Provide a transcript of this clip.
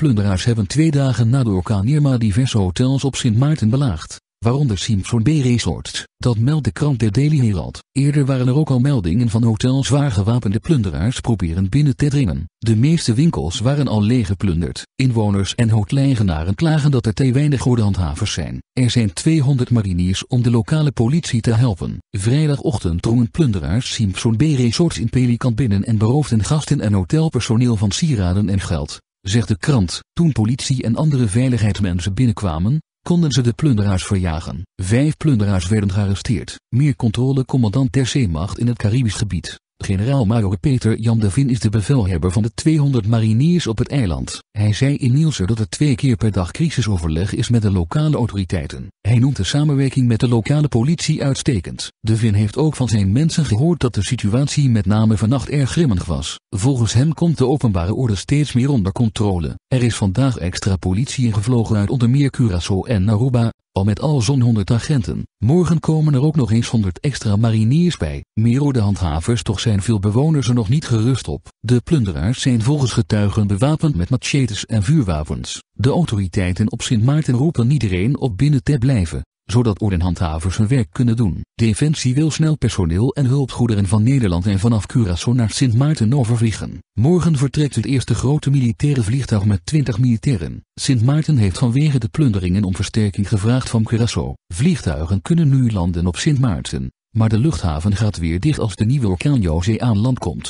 Plunderaars hebben twee dagen na de orkaan Irma diverse hotels op Sint Maarten belaagd, waaronder Simpson B Resort. Dat meldt de krant der Daily Herald. Eerder waren er ook al meldingen van hotels waar gewapende plunderaars proberen binnen te dringen. De meeste winkels waren al leeg geplunderd. Inwoners en hoteleigenaren klagen dat er te weinig handhavers zijn. Er zijn 200 mariniers om de lokale politie te helpen. Vrijdagochtend drongen plunderaars Simpson B Resorts in Pelikant binnen en beroofden gasten en hotelpersoneel van sieraden en geld zegt de krant. Toen politie en andere veiligheidsmensen binnenkwamen, konden ze de plunderaars verjagen. Vijf plunderaars werden gearresteerd. Meer controle commandant der zeemacht in het Caribisch gebied. Generaal-major Peter Jan de Vin is de bevelhebber van de 200 mariniers op het eiland. Hij zei in Nielsen dat er twee keer per dag crisisoverleg is met de lokale autoriteiten. Hij noemt de samenwerking met de lokale politie uitstekend. De Vin heeft ook van zijn mensen gehoord dat de situatie met name vannacht erg grimmig was. Volgens hem komt de openbare orde steeds meer onder controle. Er is vandaag extra politie ingevlogen uit onder meer Curaçao en Aruba, al met al zo'n 100 agenten. Morgen komen er ook nog eens 100 extra mariniers bij. Miro de handhavers toch zijn veel bewoners er nog niet gerust op. De plunderaars zijn volgens getuigen bewapend met machetes en vuurwapens. De autoriteiten op Sint Maarten roepen iedereen op binnen te blijven zodat ordenhandhavers hun werk kunnen doen. Defensie wil snel personeel en hulpgoederen van Nederland en vanaf Curaçao naar Sint Maarten overvliegen. Morgen vertrekt het eerste grote militaire vliegtuig met 20 militairen. Sint Maarten heeft vanwege de plunderingen om versterking gevraagd van Curaçao. Vliegtuigen kunnen nu landen op Sint Maarten, maar de luchthaven gaat weer dicht als de nieuwe orkaan aan land komt.